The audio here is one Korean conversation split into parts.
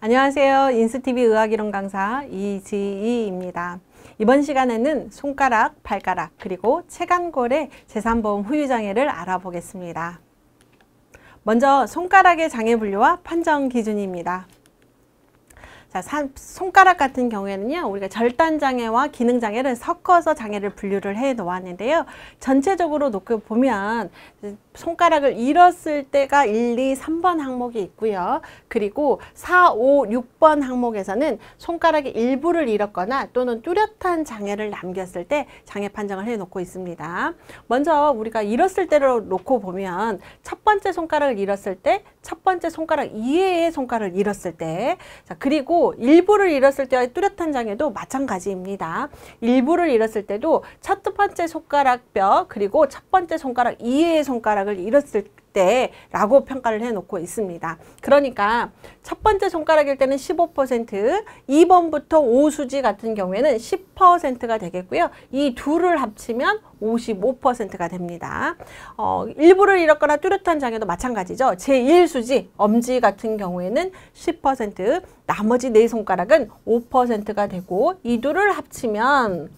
안녕하세요. 인스티비 의학이론 강사 이지희입니다. 이번 시간에는 손가락, 발가락, 그리고 체간골의 재산보험 후유장애를 알아보겠습니다. 먼저 손가락의 장애 분류와 판정 기준입니다. 자, 손가락 같은 경우에는요, 우리가 절단장애와 기능장애를 섞어서 장애를 분류를 해 놓았는데요. 전체적으로 놓고 보면 손가락을 잃었을 때가 1, 2, 3번 항목이 있고요. 그리고 4, 5, 6번 항목에서는 손가락의 일부를 잃었거나 또는 뚜렷한 장애를 남겼을 때 장애 판정을 해 놓고 있습니다. 먼저 우리가 잃었을 때로 놓고 보면 첫 번째 손가락을 잃었을 때, 첫 번째 손가락 이외의 손가락을 잃었을 때, 자, 그리고 일부를 잃었을 때와 뚜렷한 장애도 마찬가지입니다. 일부를 잃었을 때도 첫 번째 손가락뼈 그리고 첫 번째 손가락 이외의 손가락을 잃었을 때 때라고 평가를 해놓고 있습니다. 그러니까 첫 번째 손가락일 때는 15%, 2번부터 5수지 같은 경우에는 10%가 되겠고요. 이 둘을 합치면 55%가 됩니다. 어, 일부를 잃었거나 뚜렷한 장애도 마찬가지죠. 제1수지 엄지 같은 경우에는 10%, 나머지 네 손가락은 5%가 되고 이 둘을 합치면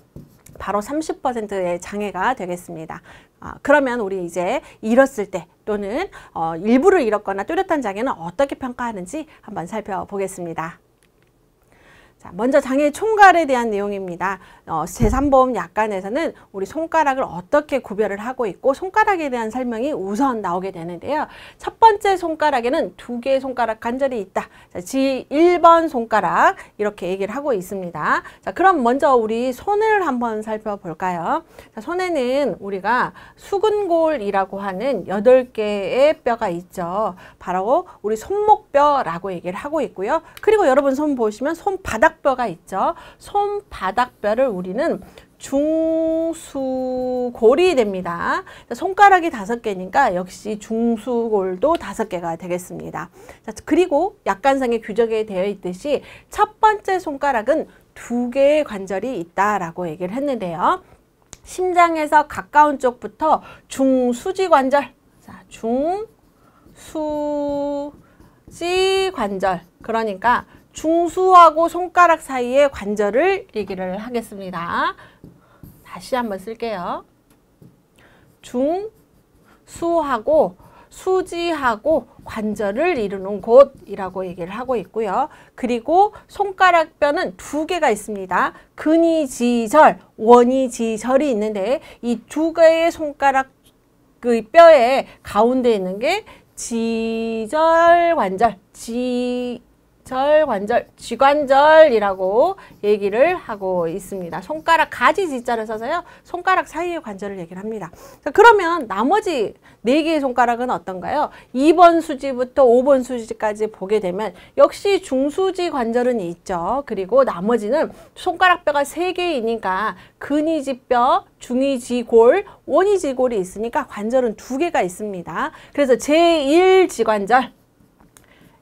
바로 30%의 장애가 되겠습니다. 아, 그러면 우리 이제 잃었을 때 또는 어, 일부를 잃었거나 뚜렷한 장애는 어떻게 평가하는지 한번 살펴보겠습니다. 자, 먼저 장애 총괄에 대한 내용입니다. 어, 제3보험 약관에서는 우리 손가락을 어떻게 구별을 하고 있고 손가락에 대한 설명이 우선 나오게 되는데요. 첫 번째 손가락에는 두 개의 손가락 관절이 있다. 자, 제1번 손가락 이렇게 얘기를 하고 있습니다. 자, 그럼 먼저 우리 손을 한번 살펴볼까요? 자, 손에는 우리가 수근골이라고 하는 여덟 개의 뼈가 있죠. 바로 우리 손목뼈라고 얘기를 하고 있고요. 그리고 여러분 손 보시면 손바닥 바닥뼈가 있죠. 손바닥뼈를 우리는 중수골이 됩니다. 손가락이 다섯 개니까 역시 중수골도 다섯 개가 되겠습니다. 자, 그리고 약간상의 규정에 되어 있듯이 첫 번째 손가락은 두 개의 관절이 있다라고 얘기를 했는데요. 심장에서 가까운 쪽부터 중수지 관절, 자, 중수지 관절. 그러니까 중수하고 손가락 사이의 관절을 얘기를 하겠습니다. 다시 한번 쓸게요. 중, 수하고 수지하고 관절을 이루는 곳이라고 얘기를 하고 있고요. 그리고 손가락뼈는 두 개가 있습니다. 근이지절, 원이지절이 있는데 이 두 개의 손가락 그 뼈의 가운데 있는 게 지절 관절, 지절 관절 쥐관절이라고 얘기를 하고 있습니다. 손가락 가지 지자를 써서요. 손가락 사이의 관절을 얘기를 합니다. 자, 그러면 나머지 네 개의 손가락은 어떤가요? 2번 수지부터 5번 수지까지 보게 되면 역시 중수지 관절은 있죠. 그리고 나머지는 손가락뼈가 세개이니까 근이지뼈, 중이지골, 원이지골이 있으니까 관절은 두개가 있습니다. 그래서 제1지관절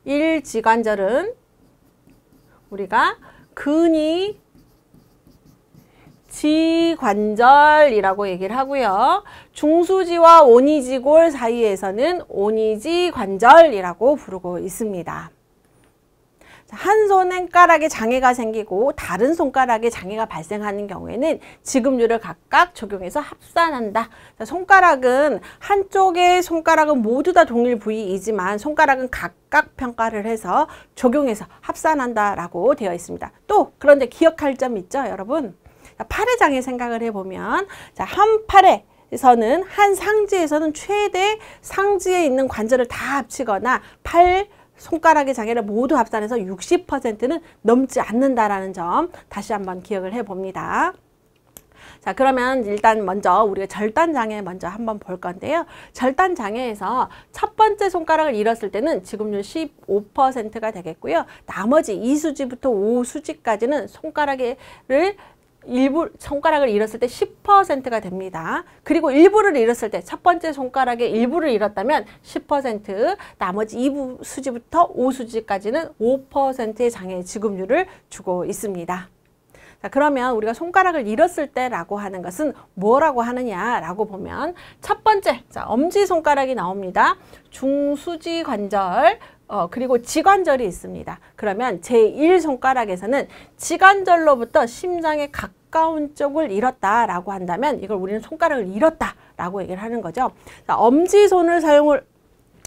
1지관절은 우리가 근이 지관절이라고 얘기를 하고요. 중수지와 오니지골 사이에서는 오니지관절이라고 부르고 있습니다. 한 손가락에 장애가 생기고 다른 손가락에 장애가 발생하는 경우에는 지급률을 각각 적용해서 합산한다. 자, 손가락은 한쪽의 손가락은 모두 다 동일 부위이지만 손가락은 각각 평가를 해서 적용해서 합산한다라고 되어 있습니다. 또 그런데 기억할 점 있죠, 여러분? 자, 팔의 장애 생각을 해보면 자, 한 팔에 에서는 한 상지에서는 최대 상지에 있는 관절을 다 합치거나 팔, 손가락의 장애를 모두 합산해서 60%는 넘지 않는다라는 점 다시 한번 기억을 해봅니다. 자 그러면 일단 먼저 우리가 절단장애 먼저 한번 볼 건데요. 절단장애에서 첫 번째 손가락을 잃었을 때는 지금률 15%가 되겠고요. 나머지 이수지부터오수지까지는 손가락을 일부 손가락을 잃었을 때 10%가 됩니다. 그리고 일부를 잃었을 때 첫 번째 손가락에 일부를 잃었다면 10% 나머지 2부 수지부터 5수지까지는 5%의 장애 지급률을 주고 있습니다. 자, 그러면 우리가 손가락을 잃었을 때라고 하는 것은 뭐라고 하느냐라고 보면 첫 번째, 자, 엄지손가락이 나옵니다. 중수지 관절, 어, 그리고 지관절이 있습니다. 그러면 제1손가락에서는 지관절로부터 심장에 가까운 쪽을 잃었다라고 한다면 이걸 우리는 손가락을 잃었다라고 얘기를 하는 거죠. 자, 엄지손을 사용을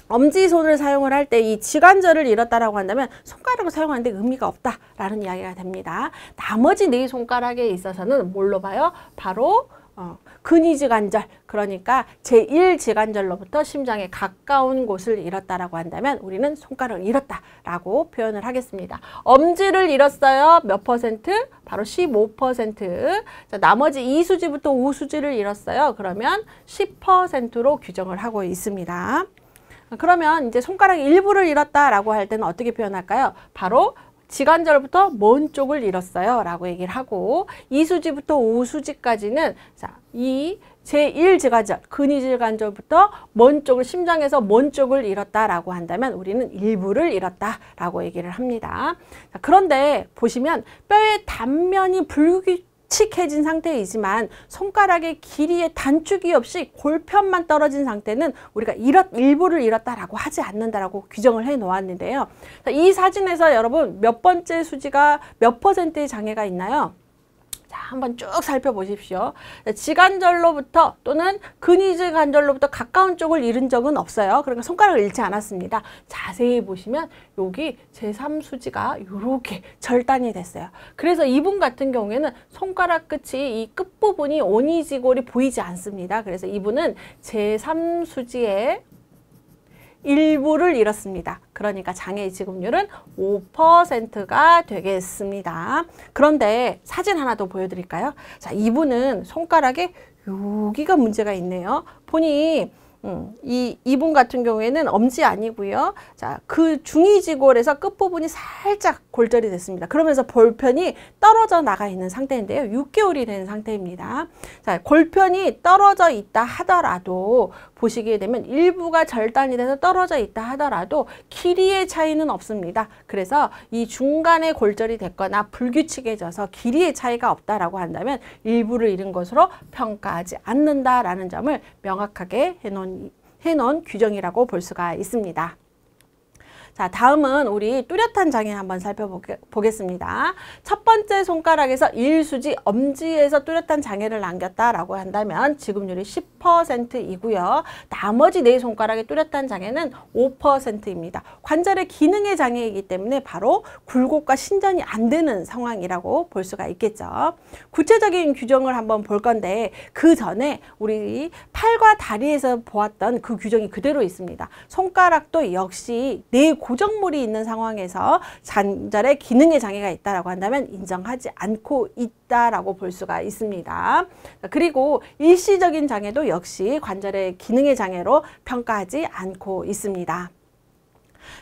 엄지손을 사용을 할 때 이 지관절을 잃었다라고 한다면 손가락을 사용하는데 의미가 없다라는 이야기가 됩니다. 나머지 네 손가락에 있어서는 뭘로 봐요? 바로 어, 근위지관절 그러니까 제1지관절로부터 심장에 가까운 곳을 잃었다라고 한다면 우리는 손가락을 잃었다라고 표현을 하겠습니다. 엄지를 잃었어요. 몇 퍼센트? 바로 15%. 자, 나머지 2수지부터 5수지를 잃었어요. 그러면 10%로 규정을 하고 있습니다. 그러면 이제 손가락 일부를 잃었다라고 할 때는 어떻게 표현할까요? 바로 지관절부터 먼 쪽을 잃었어요 라고 얘기를 하고 이수지부터 오수지까지는 자이 제1지관절, 근위질관절부터 먼 쪽을 심장에서 먼 쪽을 잃었다라고 한다면 우리는 일부를 잃었다라고 얘기를 합니다. 그런데 보시면 뼈의 단면이 불규 칙해진 상태이지만 손가락의 길이의 단축이 없이 골편만 떨어진 상태는 우리가 잃었, 일부를 잃었다라고 하지 않는다라고 규정을 해 놓았는데요. 이 사진에서 여러분 몇 번째 수지가 몇 퍼센트의 장애가 있나요? 자, 한번 쭉 살펴보십시오. 지관절로부터 또는 근위지 관절로부터 가까운 쪽을 잃은 적은 없어요. 그러니까 손가락을 잃지 않았습니다. 자세히 보시면 여기 제3수지가 이렇게 절단이 됐어요. 그래서 이분 같은 경우에는 손가락 끝이 이 끝부분이 오니지골이 보이지 않습니다. 그래서 이분은 제3수지에 일부를 잃었습니다. 그러니까 장애인 지급률은 5%가 되겠습니다. 그런데 사진 하나 더 보여드릴까요? 자, 이분은 손가락에 여기가 문제가 있네요. 보니 음, 이 이분 같은 경우에는 엄지 아니고요. 자, 그 중위지골에서 끝부분이 살짝 골절이 됐습니다. 그러면서 볼편이 떨어져 나가 있는 상태인데요. 6개월이 된 상태입니다. 자, 골편이 떨어져 있다 하더라도 보시게 되면 일부가 절단이 돼서 떨어져 있다 하더라도 길이의 차이는 없습니다. 그래서 이 중간에 골절이 됐거나 불규칙해져서 길이의 차이가 없다라고 한다면 일부를 잃은 것으로 평가하지 않는다라는 점을 명확하게 해놓은, 해놓은 규정이라고 볼 수가 있습니다. 자, 다음은 우리 뚜렷한 장애 한번 살펴보겠습니다. 첫 번째 손가락에서 일수지 엄지에서 뚜렷한 장애를 남겼다라고 한다면 지급률이 10%이고요. 나머지 네 손가락의 뚜렷한 장애는 5%입니다. 관절의 기능의 장애이기 때문에 바로 굴곡과 신전이 안 되는 상황이라고 볼 수가 있겠죠. 구체적인 규정을 한번 볼 건데 그 전에 우리 팔과 다리에서 보았던 그 규정이 그대로 있습니다. 손가락도 역시 네 골. 고정물이 있는 상황에서 관절의 기능에 장애가 있다라고 한다면 인정하지 않고 있다라고 볼 수가 있습니다. 그리고 일시적인 장애도 역시 관절의 기능의 장애로 평가하지 않고 있습니다.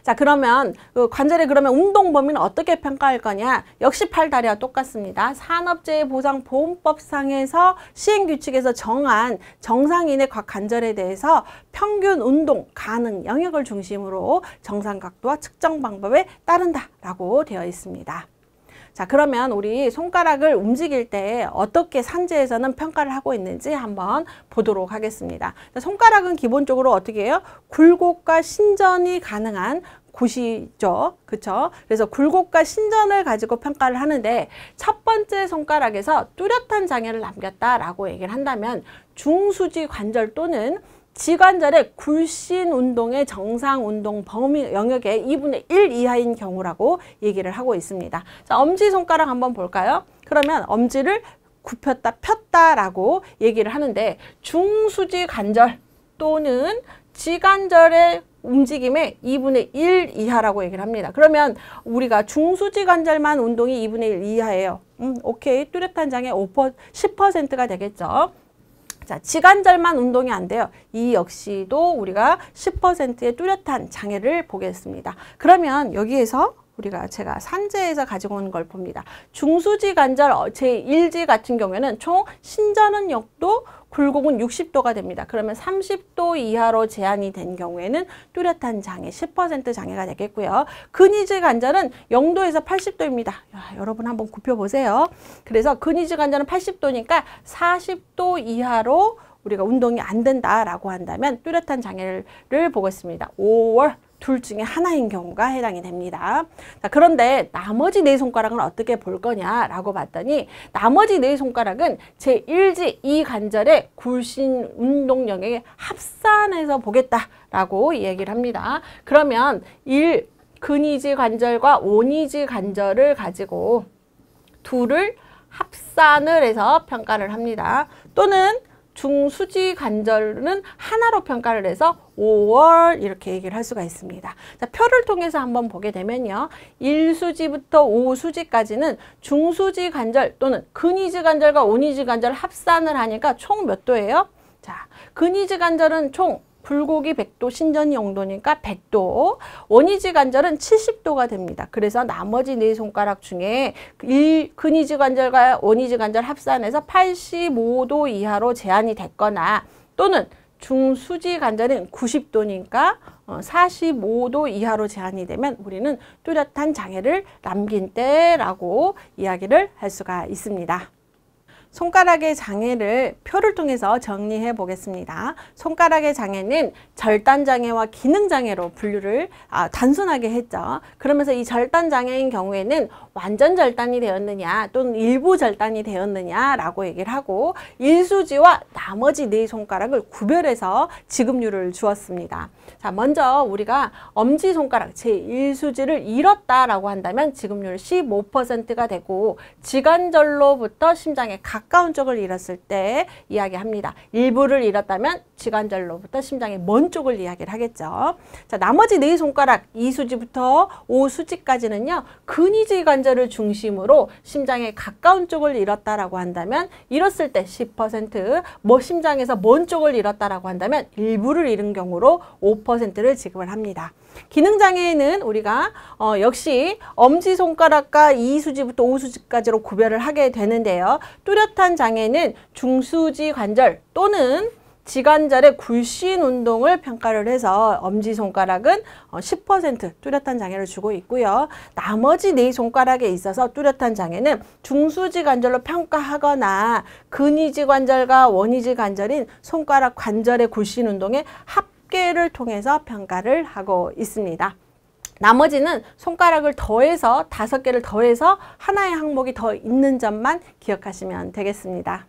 자 그러면 그관절에 그러면 운동 범위는 어떻게 평가할 거냐 역시 팔다리와 똑같습니다 산업재해보상보험법상에서 시행규칙에서 정한 정상인의 각 관절에 대해서 평균 운동 가능 영역을 중심으로 정상 각도와 측정 방법에 따른다 라고 되어 있습니다 자 그러면 우리 손가락을 움직일 때 어떻게 산지에서는 평가를 하고 있는지 한번 보도록 하겠습니다. 손가락은 기본적으로 어떻게 해요? 굴곡과 신전이 가능한 곳이죠. 그렇죠 그래서 굴곡과 신전을 가지고 평가를 하는데 첫 번째 손가락에서 뚜렷한 장애를 남겼다라고 얘기를 한다면 중수지 관절 또는 지관절의 굴신 운동의 정상 운동 범위 영역의 2분의 1 이하인 경우라고 얘기를 하고 있습니다. 자, 엄지손가락 한번 볼까요? 그러면 엄지를 굽혔다 폈다라고 얘기를 하는데 중수지 관절 또는 지관절의 움직임의 2분의 1 이하라고 얘기를 합니다. 그러면 우리가 중수지 관절만 운동이 2분의 1 이하예요. 음, 오케이. 뚜렷한 장의 5%, 10%가 되겠죠. 자, 지관절만 운동이 안 돼요. 이 역시도 우리가 10%의 뚜렷한 장애를 보겠습니다. 그러면 여기에서 우리가 제가 산재에서 가지고 온 걸 봅니다. 중수지 관절 어, 제1지 같은 경우에는 총 신전은 역도 굴곡은 60도가 됩니다. 그러면 30도 이하로 제한이 된 경우에는 뚜렷한 장애, 10% 장애가 되겠고요. 근위지 관절은 0도에서 80도입니다. 야, 여러분 한번 굽혀보세요. 그래서 근위지 관절은 80도니까 40도 이하로 우리가 운동이 안 된다라고 한다면 뚜렷한 장애를 보겠습니다. 5월 둘 중에 하나인 경우가 해당이 됩니다. 자, 그런데 나머지 네 손가락은 어떻게 볼 거냐라고 봤더니 나머지 네 손가락은 제1지 2관절의 굴신 운동 영에 합산해서 보겠다라고 얘기를 합니다. 그러면 1 근이지 관절과 온이지 관절을 가지고 둘을 합산을 해서 평가를 합니다. 또는 중수지 관절은 하나로 평가를 해서 5월 이렇게 얘기를 할 수가 있습니다. 자, 표를 통해서 한번 보게 되면요. 1수지부터 5수지까지는 중수지 관절 또는 근위지 관절과 온이지 관절 합산을 하니까 총 몇 도예요? 자, 근위지 관절은 총 불고기 100도, 신전이 0도니까 100도, 원위지 관절은 70도가 됩니다. 그래서 나머지 네 손가락 중에 근위지 관절과 원위지 관절 합산해서 85도 이하로 제한이 됐거나 또는 중수지 관절은 90도니까 45도 어, 이하로 제한이 되면 우리는 뚜렷한 장애를 남긴 때라고 이야기를 할 수가 있습니다. 손가락의 장애를 표를 통해서 정리해 보겠습니다. 손가락의 장애는 절단장애와 기능장애로 분류를 아, 단순하게 했죠. 그러면서 이 절단장애인 경우에는 완전 절단이 되었느냐 또는 일부 절단이 되었느냐라고 얘기를 하고 인수지와 나머지 네 손가락을 구별해서 지급률을 주었습니다. 자, 먼저 우리가 엄지손가락 제1수지를 잃었다라고 한다면 지급률 15%가 되고 지관절로부터 심장의 각 가까운 쪽을 잃었을 때 이야기합니다. 일부를 잃었다면 지관절로부터 심장의 먼 쪽을 이야기를 하겠죠. 자, 나머지 네 손가락 이수지부터 오수지까지는요. 근위지 관절을 중심으로 심장의 가까운 쪽을 잃었다라고 한다면 잃었을 때 10%뭐 심장에서 먼 쪽을 잃었다라고 한다면 일부를 잃은 경우로 5%를 지급을 합니다. 기능장애는 우리가 어, 역시 엄지손가락과 이수지부터 오수지까지로 구별을 하게 되는데요. 뚜렷 뚜렷한 장애는 중수지 관절 또는 지관절의 굴신 운동을 평가를 해서 엄지손가락은 10% 어, 뚜렷한 장애를 주고 있고요. 나머지 네 손가락에 있어서 뚜렷한 장애는 중수지 관절로 평가하거나 근위지 관절과 원위지 관절인 손가락 관절의 굴신 운동의 합계를 통해서 평가를 하고 있습니다. 나머지는 손가락을 더해서 다섯 개를 더해서 하나의 항목이 더 있는 점만 기억하시면 되겠습니다.